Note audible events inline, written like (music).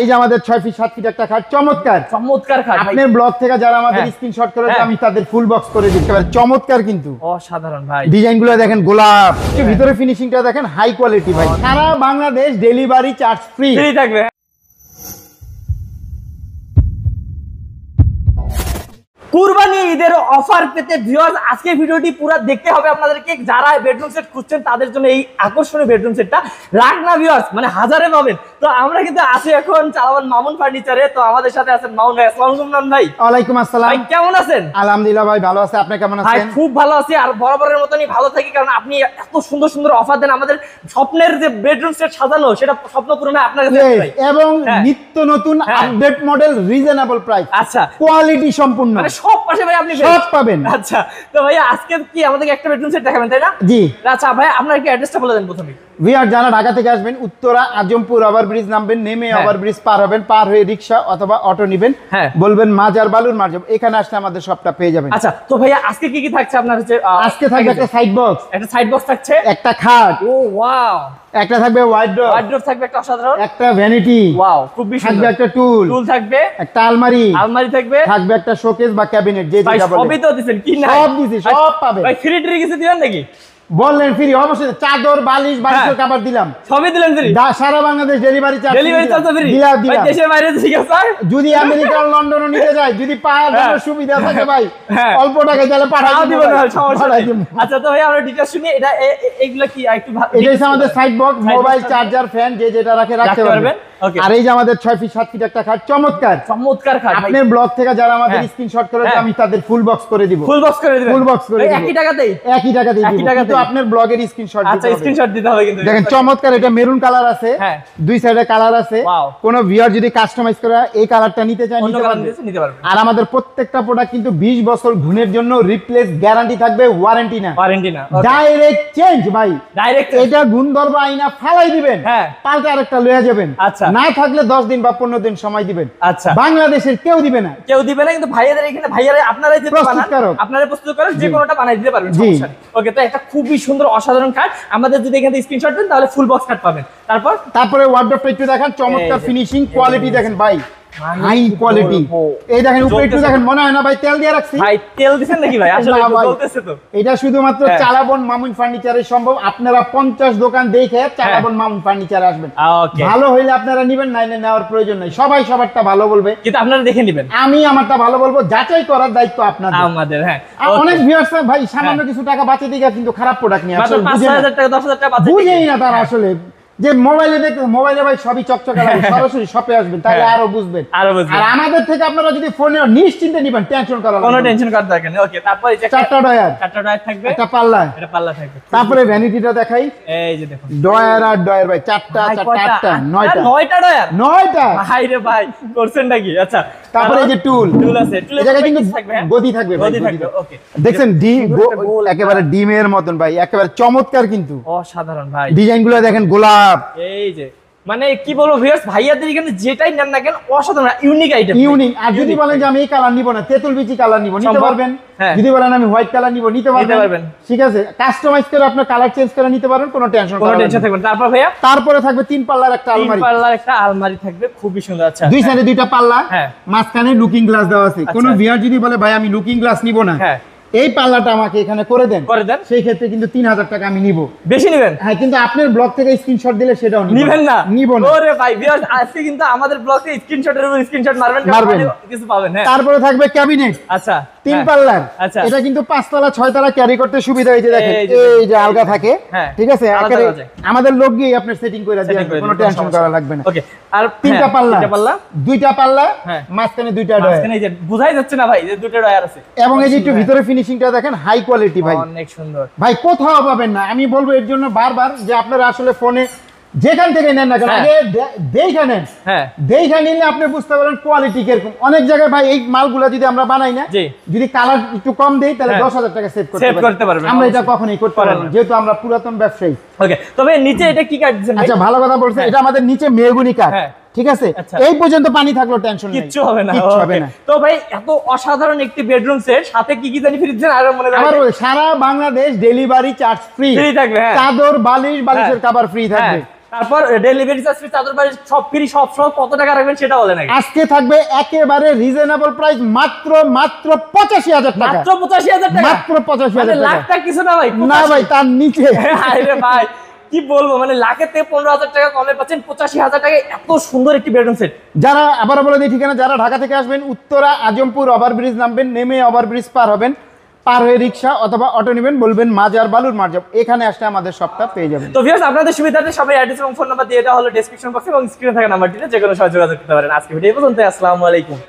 এই যে আমাদের ছয় ফিট সাত ফিট একটা খাট চমৎকার চমৎকার খাট আপনার ব্লগ থেকে যারা আমাদের স্ক্রিনশট হ্যাঁ। করে হ্যাঁ। আমি তাদের ফুল বক্স করে দিতে পারি চমৎকার কিন্তু অসাধারণ ভাই ডিজাইন গুলো দেখেন গোলাপ ভিতরে ফিনিশিংটা দেখেন হাই কোয়ালিটি ভাই সারা Bangladesh delivery charge free free থাকবে কুরবানি ঈদের অফার পেতে ভিউয়ার্স আজকে ভিডিওটি পুরো দেখতে হবে আপনাদেরকে যারা বেডরুম সেট খুঁজছেন তাদের জন্য এই আকর্ষণীয় বেডরুম সেটটা লাখ না ভিউয়ার্স মানে হাজারে পাবেন তো আমরা কিন্তু আছি এখন চালাবান মামুন ফার্নিচারে তো আমাদের সাথে আছেন মামুন ভাই আসসালামু আলাইকুম ভাই ওয়ালাইকুম আসসালাম ভাই কেমন আছেন আলহামদুলিল্লাহ ভাই ভালো আছে আপনি কেমন আছেন ভাই খুব ভালো আছি আর বরাবরের মতনই ভালো থাকি কারণ আপনি এত সুন্দর সুন্দর অফার দেন আমাদের স্বপ্নের যে বেডরুম সেট সাজানো সেটা স্বপ্ন পূরণে আপনার কাছে এবং হ্যাঁ। নিত্য নতুন আপডেট মডেল রিজনেবল প্রাইস আচ্ছা কোয়ালিটি সম্পূর্ণ মানে সব পাশে ভাই আপনি সব পাবেন আচ্ছা তো ভাই আজকে কি একটা বেডরুম সেট দেখাবেন তাই না জি আচ্ছা ভাই আপনার কি অ্যাড্রেসটা বলে দেন প্রথমে ঢাকা থেকে আসবেন উত্তরা আজমপুর ওভার ব্রিজ নামবেন নেমে ওভার হ্যাঁ। ব্রিজ পার হবেন পার হয়ে অথবা অটো নেবেন হ্যাঁ। বলবেন মাজার বালুর এখানে আসলে আমাদের সবটা পেয়ে যাবেন আচ্ছা তো ভাইয়া আজকে কি কি থাকছে আপনার হচ্ছে আজকে থাকবে একটা সাইড বক্স একটা সাইড বক্স থাকছে একটা খাট ও ওয়াও একটা থাকবে ওয়াইড থাকবে একটা অসাধারণ একটা ভ্যানিটি ওয়াও খুব বেশি থাকবে একটা টুল টুল থাকবে একটা আলমারি আলমারি থাকবে থাকবে একটা শোকেস বা ক্যাবিনেট যে সবই তো কি না সব দিছি সব পাবে ভাই ফ্রি ট্রি কিছু দিবেন নাকি বললেন ফ্রি অবশ্যই চাদর বালিশ হ্যাঁ, বালিশ কাপড় দিলাম সবই দিলেন ফ্রি সারা Bangladesh delivery charge delivery charge free দিলাম দিলাম দেশের বাইরে ঠিক আছে স্যার যদি আমেরিকা লন্ডনে নিতে যায় যদি পাওয়ার হ্যাঁ। জন্য সুবিধা থাকে ভাই হ্যাঁ। অল্প টাকায় তাহলে পাঠাই দিব না সমস্যা নাই আচ্ছা তো ভাই আমরা ডিটেইলস শুনি এটা এগুলা কি একটু এটা হচ্ছে আমাদের side box mobile charger fan যে যেটা রাখে রাখতে পারবেন আর এই যে আমাদের 6 ফিট 7 ফিট একটা খাট চমৎকার চমৎকার খাট আপনি ব্লগ থেকে যারা আমাদের স্ক্রিনশট করে আমি তাদের ফুল বক্স করে দিব ফুল বক্স করে দিব ফুল বক্স করে দিব একই টাকাতেই একই টাকাতেই দিব আপনার ব্লগের স্ক্রিনশট আচ্ছা স্ক্রিনশট দিতে হবে কিন্তু দেখেন চমৎকার এটা মেরুন কালার আছে হ্যাঁ। দুই সাইডে কালার আছে কোন ভিউয়ার যদি কাস্টমাইজ করে এই কালারটা নিতে চায় নিতে পারবে আর আমাদের প্রত্যেকটা প্রোডাক্ট কিন্তু 20 বছর গুণের জন্য রিপ্লেস গ্যারান্টি থাকবে ওয়ারেন্টি না ওয়ারেন্টি না ডাইরেক্ট চেঞ্জ ভাই ডাইরেক্ট এটা গুণ ধরবে আইনা ফালাই দিবেন হ্যাঁ পাল্টে আরেকটা লয়ে যাবেন আচ্ছা না থাকলে 10 দিন বা 15 দিন সময় দিবেন আচ্ছা বাংলাদেশের কেউ দিবে না কেউ দিবে না কিন্তু ভাইয়াদের এখানে ভাইয়ারা আপনারাই যে বানান আপনারাই প্রস্তুত করেন যে কোনটা বানাই দিতে পারবেন সমস্যা ওকে তো এটা খুবই খুবই সুন্দর অসাধারণ কাঠ আমাদের যদি এখানে স্ক্রিনশট দেন তাহলে ফুল বক্স কাঠ পাবেন তারপর তারপরে ওয়ার্ড একটু দেখেন চমৎকার ফিনিশিং কোয়ালিটি দেখেন ভাই হাই কোয়ালিটি এই দেখেন উপরে একটু দেখেন মনে হয় না ভাই তেল দিয়ে রাখছি ভাই তেল দিবেন নাকি ভাই আসলে তো এটা শুধুমাত্র হ্যাঁ। চালাবন মামুন সম্ভব আপনারা 50 দোকান দেখে হ্যাঁ। চালাবন মামুন ফার্নিচারে আসবেন ভালো হইলে আপনারা নেবেন নেওয়ার প্রয়োজন নাই সবাই সবারটা ভালো বলবে কিন্তু আপনারা দেখে নেবেন আমি আমারটা ভালো বলবো যাচাই করার দায়িত্ব আপনাদের আমাদের হ্যাঁ অনেক ভিউয়ার্স ভাই হ্যাঁ। সামান্য কিছু টাকা বাঁচিয়ে দিয়ে কিন্তু খারাপ প্রোডাক্ট নিয়ে আসলে 5000 টাকা 10000 টাকা বাঁচিয়ে বুঝেই না তারা আসলে যে মোবাইলে দেখবেন মোবাইলে ভাই সবই চকচকে লাগে (laughs) সরাসরি শপে আসবেন তাহলে হ্যাঁ। আরো বুঝবেন আরো বুঝবেন আর আমাদের থেকে আপনারা যদি ফোনে নিশ্চিন্তে নিবেন টেনশন করার কোনো টেনশন করার দরকার নেই ওকে তারপরে চারটা ডয়ার চারটা ডয়ার থাকবে এটা পাল্লা এটা পাল্লা থাকবে তারপরে ভ্যানিটিটা দেখাই এই যে দেখুন ডয়ার আর ডয়ার ভাই চারটা চারটা আটটা নয়টা নয়টা ডয়ার নয়টা ভাই রে ভাই করছেন নাকি আচ্ছা তারপরে যে টুল টুল আছে টুল এর জায়গায় কিন্তু হ্যাঁ? গদি থাকবে গদি থাকবে ওকে দেখেন ডি একেবারে হ্যাঁ। ডিমের মতন ভাই একেবারে চমৎকার কিন্তু অসাধারণ ভাই ডিজাইনগুলো দেখেন গোলাপ এই যে মানে কি বলবো ভিউয়ার্স ভাইয়াদের এখানে যেটাই নেন না কেন অসাধারণ ইউনিক আইটেম ইউনিক আর যদি বলেন যে আমি এই কালার নিব না তেতুল বিচি কালার নিব নিতে পারবেন হ্যাঁ। যদি বলেন আমি হোয়াইট কালার নিব নিতে পারবেন ঠিক আছে কাস্টমাইজ করে আপনি কালার চেঞ্জ করে নিতে পারবেন কোনো টেনশন কোনো টেনশন থাকবে তারপর ভাইয়া তারপরে থাকবে তিন পাল্লার একটা আলমারি তিন পাল্লার একটা আলমারি থাকবে খুবই সুন্দর আচ্ছা দুই সাইডে দুইটা পাল্লা হ্যাঁ। মাঝখানে লুকিং গ্লাস দেওয়া আছে কোনো ভিউয়ার আচ্ছা। যদি বলে ভাই আমি লুকিং গ্লাস নিব না হ্যাঁ। এই পাল্লাটা আমাকে এখানে করে দেন করে দেন সেই ক্ষেত্রে কিন্তু তিন হাজার টাকা আমি নিব বেশি নেবেন হ্যাঁ কিন্তু আপনার ব্লক থেকে স্ক্রিনশট দিলে সেটাও নিবেন না নিব ওরে ভাই ভিউয়ার্স আজকে কিন্তু আমাদের ব্লগ স্ক্রিনশটের উপর স্ক্রিনশট মারবেন মারবেন কিছু পাবেন হ্যাঁ তারপরে থাকবে ক্যাবিনেট আচ্ছা তিন হ্যাঁ। পাল্লার আচ্ছা এটা কিন্তু পাঁচ ছয় ছয়তলা ক্যারি করতে সুবিধা হয়েছে দেখেন এই যে আলগা থাকে হ্যাঁ, ঠিক আছে আমাদের লোক গিয়ে আপনার সেটিং করে দিয়ে কোনো টেনশন করা লাগবে না ওকে আর হ্যাঁ, তিনটা পাল্লা দুইটা পাল্লা মাঝখানে দুইটা ডয়ার মাঝখানে এই যে বুঝাই যাচ্ছে না ভাই যে দুইটা ডয়ার আছে এবং এই যে একটু ভিতরে ফিনিশ ফিনিশিংটা দেখেন হাই কোয়ালিটি ভাই অনেক সুন্দর ভাই কোথাও পাবেন না আমি বলবো এর জন্য বারবার যে আপনারা আসলে ফোনে যেখান থেকে নেন না কেন হ্যাঁ। আগে দেইখা নেন হ্যাঁ। দেইখা নিলে আপনি বুঝতে পারেন কোয়ালিটি কিরকম অনেক জায়গায় ভাই এই মালগুলো যদি আমরা বানাই না যদি কালার একটু কম দেই তাহলে হ্যাঁ। দশ হাজার টাকা সেভ করতে পারবেন আমরা এটা কখনোই করতে পারবো যেহেতু আমরা পুরাতন ব্যবসায়ী ওকে তবে নিচে এটা কি কাট আচ্ছা ভালো কথা বলছেন এটা আমাদের নিচে মেহগুনি কাঠ ঠিক আছে আচ্ছা। এই পর্যন্ত পানি থাকলো টেনশন কিচ্ছু হবে না হবে না তো ভাই এত অসাধারণ একটি বেডরুম সেট সাথে কি কি জানি ফ্রিজ দিচ্ছেন আর মনে আমার সারা Bangladesh delivery charge free free থাকবে হ্যাঁ চাদর বালিশ হ্যাঁ। বালিশের কভার হ্যাঁ। ফ্রি থাকবে তারপর ডেলিভারি চার্জ ফ্রি চাদর বালিশ সব ফ্রি সব সব কত টাকা রাখবেন সেটা বলেন আজকে থাকবে একেবারে রিজনেবল প্রাইস মাত্র মাত্র 85000 টাকা মাত্র 85000 টাকা মাত্র 85000 মানে টাকা লাখটা কিছু না ভাই না ভাই তার নিচে (laughs) আরে ভাই কি বলবো মানে লাখে তে পনেরো হাজার টাকা কমে পাচ্ছেন পঁচাশি হাজার টাকা এত সুন্দর একটি বেডরুম সেট যারা আবার বলে দিই ঠিকানা যারা ঢাকা থেকে আসবেন উত্তরা ওভার ওভারব্রিজ নামবেন নেমে ওভারব্রিজ পার হবেন পার হয়ে রিক্সা অথবা অটো নেবেন বলবেন মাজার বালুর মারজাব এখানে আসলে আমাদের সবটা পেয়ে যাবেন তো ভিউয়ার্স আপনাদের সুবিধাতে সবাই অ্যাড্রেস এবং ফোন নাম্বার দিয়ে দেওয়া হলো ডেসক্রিপশন বক্সে এবং স্ক্রিনে থাকা নাম্বারটিতে যে কোনো যোগাযোগ করতে পারেন আজকে ভিডিও পর্যন্ত আসসালামু আলাইকুম